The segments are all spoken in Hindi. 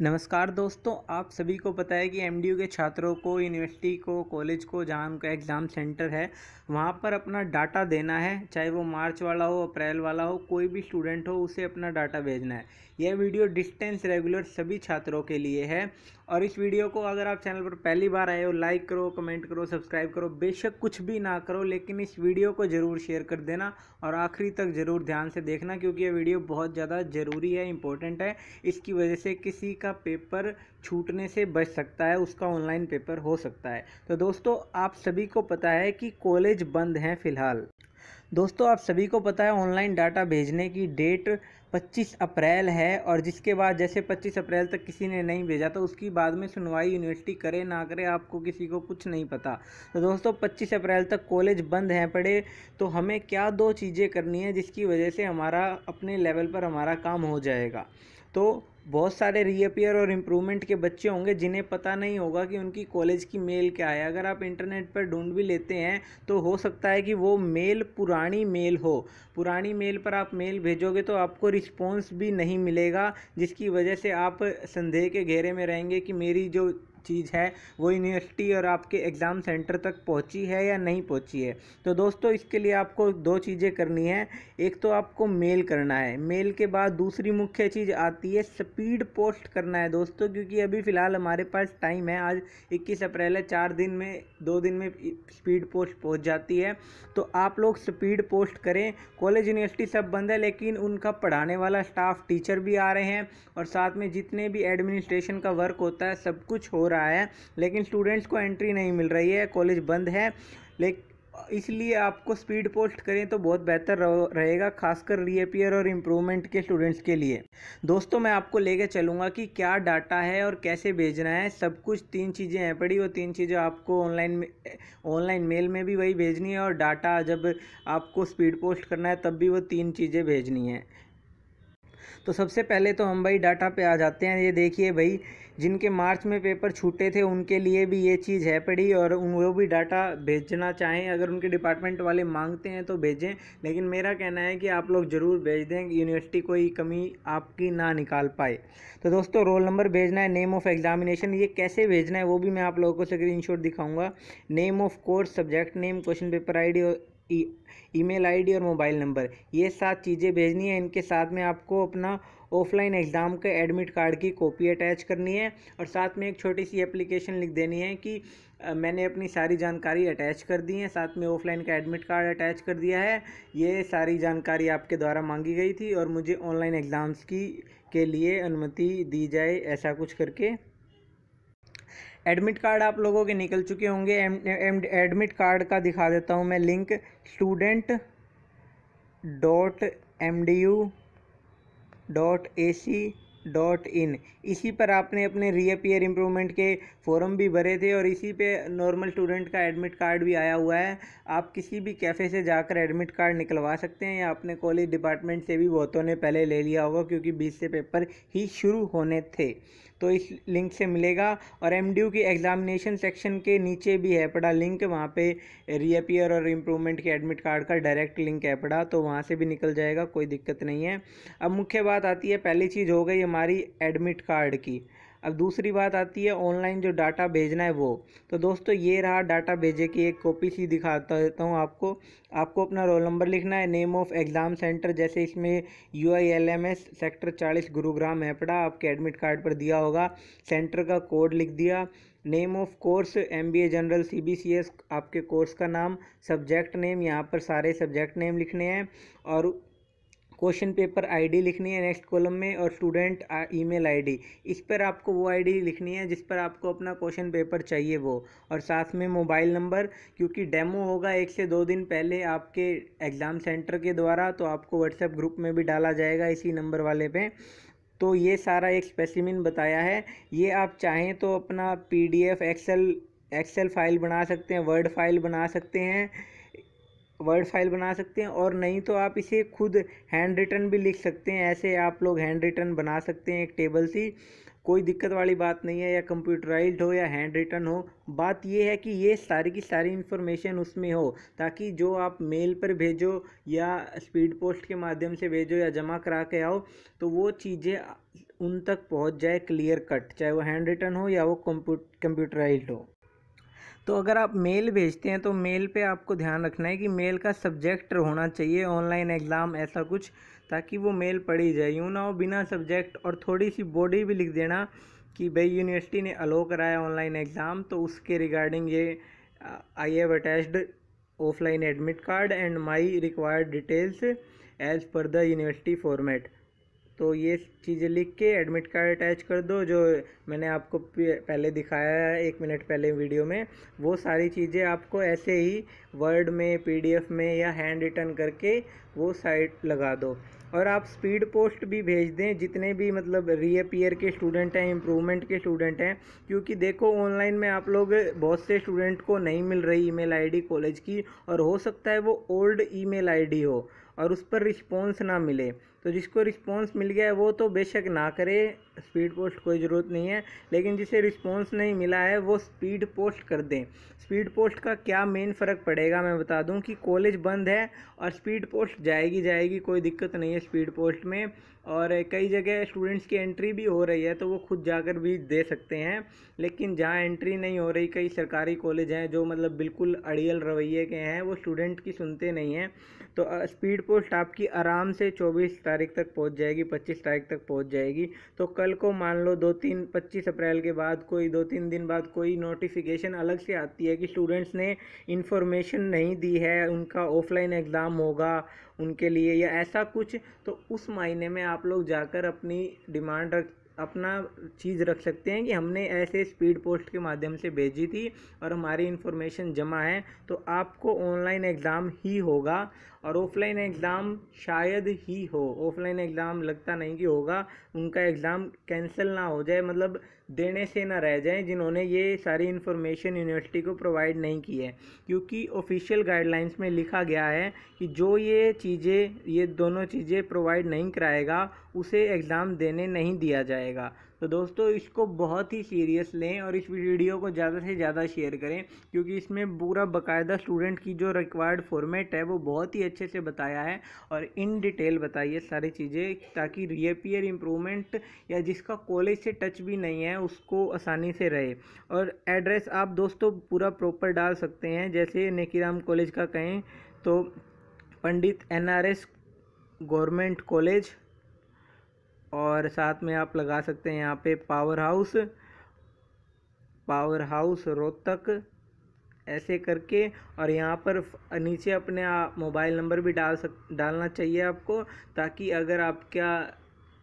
नमस्कार दोस्तों आप सभी को पता है कि एम के छात्रों को यूनिवर्सिटी को कॉलेज को जहाँ उनका एग्ज़ाम सेंटर है वहाँ पर अपना डाटा देना है चाहे वो मार्च वाला हो अप्रैल वाला हो कोई भी स्टूडेंट हो उसे अपना डाटा भेजना है यह वीडियो डिस्टेंस रेगुलर सभी छात्रों के लिए है और इस वीडियो को अगर आप चैनल पर पहली बार आए हो लाइक करो कमेंट करो सब्सक्राइब करो बेशक कुछ भी ना करो लेकिन इस वीडियो को ज़रूर शेयर कर देना और आखिरी तक ज़रूर ध्यान से देखना क्योंकि यह वीडियो बहुत ज़्यादा ज़रूरी है इंपॉर्टेंट है इसकी वजह से किसी का पेपर छूटने से बच सकता है उसका ऑनलाइन पेपर हो सकता है तो दोस्तों आप सभी को पता है कि कॉलेज बंद हैं फ़िलहाल दोस्तों आप सभी को पता है ऑनलाइन डाटा भेजने की डेट 25 अप्रैल है और जिसके बाद जैसे 25 अप्रैल तक किसी ने नहीं भेजा तो उसकी बाद में सुनवाई यूनिवर्सिटी करे ना करे आपको किसी को कुछ नहीं पता तो दोस्तों 25 अप्रैल तक कॉलेज बंद हैं पड़े तो हमें क्या दो चीज़ें करनी है जिसकी वजह से हमारा अपने लेवल पर हमारा काम हो जाएगा तो बहुत सारे रीअपियर और इम्प्रूवमेंट के बच्चे होंगे जिन्हें पता नहीं होगा कि उनकी कॉलेज की मेल क्या है अगर आप इंटरनेट पर ढूंढ भी लेते हैं तो हो सकता है कि वो मेल पुरानी मेल हो पुरानी मेल पर आप मेल भेजोगे तो आपको रिस्पॉन्स भी नहीं मिलेगा जिसकी वजह से आप संदेह के घेरे में रहेंगे कि मेरी जो चीज़ है वो यूनिवर्सिटी और आपके एग्ज़ाम सेंटर तक पहुंची है या नहीं पहुंची है तो दोस्तों इसके लिए आपको दो चीज़ें करनी है एक तो आपको मेल करना है मेल के बाद दूसरी मुख्य चीज़ आती है स्पीड पोस्ट करना है दोस्तों क्योंकि अभी फ़िलहाल हमारे पास टाइम है आज इक्कीस अप्रैल है चार दिन में दो दिन में स्पीड पोस्ट पहुँच जाती है तो आप लोग स्पीड पोस्ट करें कॉलेज यूनिवर्सिटी सब बंद है लेकिन उनका पढ़ाने वाला स्टाफ टीचर भी आ रहे हैं और साथ में जितने भी एडमिनिस्ट्रेशन का वर्क होता है सब कुछ हो रहा है लेकिन स्टूडेंट्स को एंट्री नहीं मिल रही है कॉलेज बंद है लेकिन इसलिए आपको स्पीड पोस्ट करें तो बहुत बेहतर रहेगा खासकर रीअपियर और इम्प्रूवमेंट के स्टूडेंट्स के लिए दोस्तों मैं आपको लेकर चलूँगा कि क्या डाटा है और कैसे भेजना है सब कुछ तीन चीज़ें हैं पड़ी वो तीन चीज़ें आपको ऑनलाइन ऑनलाइन मेल में भी वही भेजनी है और डाटा जब आपको स्पीड पोस्ट करना है तब भी वो तीन चीज़ें भेजनी है तो सबसे पहले तो हम भाई डाटा पे आ जाते हैं ये देखिए भाई जिनके मार्च में पेपर छूटे थे उनके लिए भी ये चीज़ है पड़ी और उन वो भी डाटा भेजना चाहें अगर उनके डिपार्टमेंट वाले मांगते हैं तो भेजें लेकिन मेरा कहना है कि आप लोग ज़रूर भेज दें यूनिवर्सिटी कोई कमी आपकी ना निकाल पाए तो दोस्तों रोल नंबर भेजना है नेम ऑफ़ एग्जामिनेशन ये कैसे भेजना है वो भी मैं आप लोगों को स्क्रीन दिखाऊंगा name of course subject name question paper I email ID और मोबाइल नंबर ये सात चीज़ें भेजनी है इनके साथ में आपको अपना ऑफलाइन एग्ज़ाम के एडमिट कार्ड की कॉपी अटैच करनी है और साथ में एक छोटी सी एप्लीकेशन लिख देनी है कि मैंने अपनी सारी जानकारी अटैच कर दी है साथ में ऑफलाइन का एडमिट कार्ड अटैच कर दिया है ये सारी जानकारी आपके द्वारा मांगी गई थी और मुझे ऑनलाइन एग्ज़ाम्स की के लिए अनुमति दी जाए ऐसा कुछ करके एडमिट कार्ड आप लोगों के निकल चुके होंगे एडमिट कार्ड का दिखा देता हूँ मैं link student dot M D U dot A C dot in इसी पर आपने अपने रीअपियर इम्प्रूवमेंट के फॉर्म भी भरे थे और इसी पे नॉर्मल स्टूडेंट का एडमिट कार्ड भी आया हुआ है आप किसी भी कैफ़े से जाकर एडमिट कार्ड निकलवा सकते हैं या अपने कॉलेज डिपार्टमेंट से भी बहुतों ने पहले ले लिया होगा क्योंकि बीस से पेपर ही शुरू होने थे तो इस लिंक से मिलेगा और एम की एग्ज़ामिनेशन सेक्शन के नीचे भी है पड़ा लिंक वहाँ पे रीअपियर और इम्प्रूवमेंट के एडमिट कार्ड का डायरेक्ट लिंक है पड़ा तो वहाँ से भी निकल जाएगा कोई दिक्कत नहीं है अब मुख्य बात आती है पहली चीज़ हो गई हमारी एडमिट कार्ड की अब दूसरी बात आती है ऑनलाइन जो डाटा भेजना है वो तो दोस्तों ये रहा डाटा भेजे की एक कॉपी सी दिखाता देता हूँ आपको आपको अपना रोल नंबर लिखना है नेम ऑफ एग्ज़ाम सेंटर जैसे इसमें U I L M S sector चालीस गुरुग्राम हैपड़ा आपके एडमिट कार्ड पर दिया होगा सेंटर का कोड लिख दिया name of course M B A general C B C S आपके कोर्स का नाम सब्जेक्ट नेम यहाँ पर सारे सब्जेक्ट नेम लिखने हैं और क्वेश्चन पेपर आईडी लिखनी है नेक्स्ट कॉलम में और स्टूडेंट ईमेल आईडी इस पर आपको वो आईडी लिखनी है जिस पर आपको अपना क्वेश्चन पेपर चाहिए वो और साथ में मोबाइल नंबर क्योंकि डेमो होगा एक से दो दिन पहले आपके एग्ज़ाम सेंटर के द्वारा तो आपको व्हाट्सएप ग्रुप में भी डाला जाएगा इसी नंबर वाले पर तो ये सारा एक स्पेसिमिन बताया है ये आप चाहें तो अपना P D excel excel file बना सकते हैं वर्ड फाइल बना सकते हैं वर्ड फाइल बना सकते हैं और नहीं तो आप इसे खुद हैंड रिटर्न भी लिख सकते हैं ऐसे आप लोग हैंड रिटर्न बना सकते हैं एक टेबल सी कोई दिक्कत वाली बात नहीं है या कंप्यूटराइज्ड हो या हैंड रिटर्न हो बात यह है कि ये सारी की सारी इन्फॉर्मेशन उसमें हो ताकि जो आप मेल पर भेजो या स्पीड पोस्ट के माध्यम से भेजो या जमा करा के आओ तो वो चीज़ें उन तक पहुंच जाए क्लियर कट चाहे वो हैंड रिटर्न हो या वो कंप्यूटराइज्ड हो तो अगर आप मेल भेजते हैं तो मेल पे आपको ध्यान रखना है कि मेल का सब्जेक्ट होना चाहिए ऑनलाइन एग्ज़ाम ऐसा कुछ ताकि वो मेल पढ़ी जाए यूँ ना हो बिना सब्जेक्ट और थोड़ी सी बॉडी भी लिख देना कि भाई यूनिवर्सिटी ने अलो कराया ऑनलाइन एग्ज़ाम तो उसके रिगार्डिंग ये I have attached offline admit card and my required details as per the university format तो ये चीज़ें लिख के एडमिट कार्ड अटैच कर दो जो मैंने आपको पहले दिखाया है एक मिनट पहले वीडियो में वो सारी चीज़ें आपको ऐसे ही वर्ड में पीडीएफ में या हैंड रिटर्न करके वो साइट लगा दो और आप स्पीड पोस्ट भी भेज दें जितने भी मतलब रीअपियर के स्टूडेंट हैं इम्प्रूवमेंट के स्टूडेंट हैं क्योंकि देखो ऑनलाइन में आप लोग बहुत से स्टूडेंट को नहीं मिल रही ईमेल आईडी कॉलेज की और हो सकता है वो ओल्ड ईमेल आईडी हो और उस पर रिस्पॉन्स ना मिले तो जिसको रिस्पॉन्स मिल गया है वो तो बेशक ना करे स्पीड पोस्ट कोई ज़रूरत नहीं है लेकिन जिसे रिस्पॉन्स नहीं मिला है वो स्पीड पोस्ट कर दें स्पीड पोस्ट का क्या मेन फ़र्क पड़ेगा मैं बता दूं कि कॉलेज बंद है और स्पीड पोस्ट जाएगी जाएगी कोई दिक्कत नहीं है स्पीड पोस्ट में और कई जगह स्टूडेंट्स की एंट्री भी हो रही है तो वो खुद जाकर भी दे सकते हैं लेकिन जहाँ एंट्री नहीं हो रही कई सरकारी कॉलेज हैं जो मतलब बिल्कुल अड़ियल रवैये के हैं वो स्टूडेंट की सुनते नहीं हैं तो स्पीड स्पीड पोस्ट आपकी आराम से 24 तारीख तक पहुंच जाएगी 25 तारीख तक पहुंच जाएगी तो कल को मान लो दो तीन 25 अप्रैल के बाद कोई दो तीन दिन बाद कोई नोटिफिकेशन अलग से आती है कि स्टूडेंट्स ने इन्फॉर्मेशन नहीं दी है उनका ऑफलाइन एग्ज़ाम होगा उनके लिए या ऐसा कुछ तो उस मायने में आप लोग जाकर अपनी डिमांड रख अपना चीज़ रख सकते हैं कि हमने ऐसे स्पीड पोस्ट के माध्यम से भेजी थी और हमारी इन्फॉर्मेशन जमा है तो आपको ऑनलाइन एग्ज़ाम ही होगा और ऑफलाइन एग्ज़ाम शायद ही हो ऑफलाइन एग्ज़ाम लगता नहीं कि होगा उनका एग्ज़ाम कैंसिल ना हो जाए मतलब देने से ना रह जाए जिन्होंने ये सारी इन्फॉर्मेशन यूनिवर्सिटी को प्रोवाइड नहीं की है क्योंकि ऑफिशियल गाइडलाइंस में लिखा गया है कि जो ये चीज़ें ये दोनों चीज़ें प्रोवाइड नहीं कराएगा उसे एग्ज़ाम देने नहीं दिया जाएगा तो दोस्तों इसको बहुत ही सीरियस लें और इस वीडियो को ज़्यादा से ज़्यादा शेयर करें क्योंकि इसमें पूरा बाकायदा स्टूडेंट की जो रिक्वायर्ड फॉर्मेट है वो बहुत ही अच्छे से बताया है और इन डिटेल बताइए सारी चीज़ें ताकि रियपियर इम्प्रूवमेंट या जिसका कॉलेज से टच भी नहीं है उसको आसानी से रहे और एड्रेस आप दोस्तों पूरा प्रॉपर डाल सकते हैं जैसे नेकीराम कॉलेज का कहें तो पंडित एनआरएस गवर्नमेंट कॉलेज और साथ में आप लगा सकते हैं यहाँ पे power house power house Rohtak ऐसे करके और यहाँ पर नीचे अपने मोबाइल नंबर भी डाल सक डालना चाहिए आपको ताकि अगर आप क्या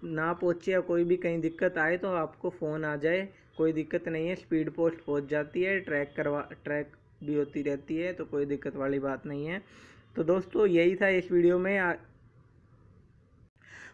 ना पहुँचे या कोई भी कहीं दिक्कत आए तो आपको फ़ोन आ जाए कोई दिक्कत नहीं है स्पीड पोस्ट पहुँच जाती है ट्रैक करवा ट्रैक भी होती रहती है तो कोई दिक्कत वाली बात नहीं है तो दोस्तों यही था इस वीडियो में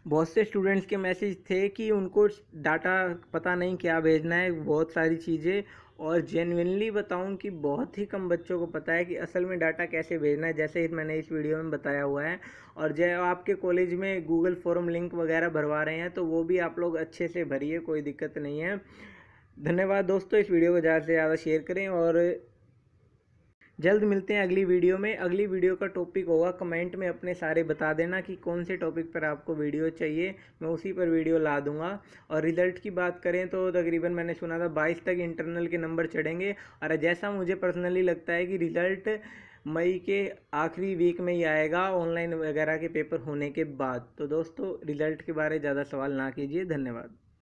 बहुत से स्टूडेंट्स के मैसेज थे कि उनको डाटा पता नहीं क्या भेजना है बहुत सारी चीज़ें और जेनविनली बताऊं कि बहुत ही कम बच्चों को पता है कि असल में डाटा कैसे भेजना है जैसे ही मैंने इस वीडियो में बताया हुआ है और जब आपके कॉलेज में गूगल फॉर्म लिंक वगैरह भरवा रहे हैं तो वो भी आप लोग अच्छे से भरिए कोई दिक्कत नहीं है धन्यवाद दोस्तों इस वीडियो को ज़्यादा से ज़्यादा शेयर करें और जल्द मिलते हैं अगली वीडियो में अगली वीडियो का टॉपिक होगा कमेंट में अपने सारे बता देना कि कौन से टॉपिक पर आपको वीडियो चाहिए मैं उसी पर वीडियो ला दूंगा और रिज़ल्ट की बात करें तो तकरीबन मैंने सुना था बाईस तक इंटरनल के नंबर चढ़ेंगे और जैसा मुझे पर्सनली लगता है कि रिज़ल्ट मई के आखिरी वीक में ही आएगा ऑनलाइन वगैरह के पेपर होने के बाद तो दोस्तों रिज़ल्ट के बारे ज़्यादा सवाल ना कीजिए धन्यवाद